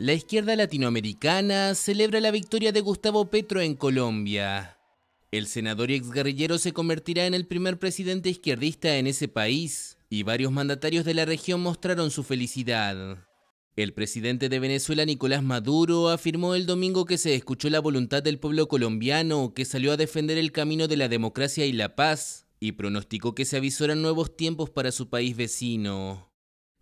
La izquierda latinoamericana celebra la victoria de Gustavo Petro en Colombia. El senador y guerrillero se convertirá en el primer presidente izquierdista en ese país, y varios mandatarios de la región mostraron su felicidad. El presidente de Venezuela, Nicolás Maduro, afirmó el domingo que se escuchó la voluntad del pueblo colombiano, que salió a defender el camino de la democracia y la paz, y pronosticó que se avisoran nuevos tiempos para su país vecino.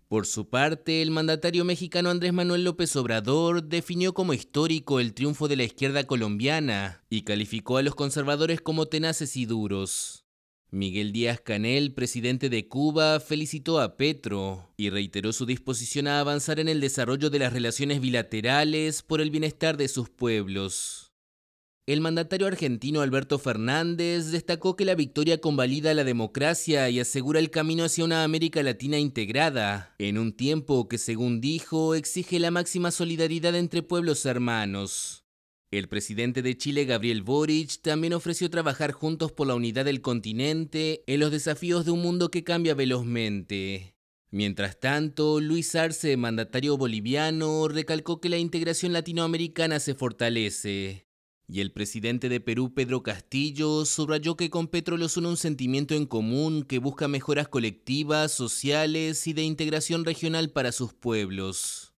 Por su parte, el mandatario mexicano Andrés Manuel López Obrador definió como histórico el triunfo de la izquierda colombiana y calificó a los conservadores como tenaces y duros. Miguel Díaz Canel, presidente de Cuba, felicitó a Petro y reiteró su disposición a avanzar en el desarrollo de las relaciones bilaterales por el bienestar de sus pueblos. El mandatario argentino Alberto Fernández destacó que la victoria convalida la democracia y asegura el camino hacia una América Latina integrada, en un tiempo que, según dijo, exige la máxima solidaridad entre pueblos hermanos. El presidente de Chile, Gabriel Boric, también ofreció trabajar juntos por la unidad del continente en los desafíos de un mundo que cambia velozmente. Mientras tanto, Luis Arce, mandatario boliviano, recalcó que la integración latinoamericana se fortalece. Y el presidente de Perú, Pedro Castillo, subrayó que con Petro los une un sentimiento en común que busca mejoras colectivas, sociales y de integración regional para sus pueblos.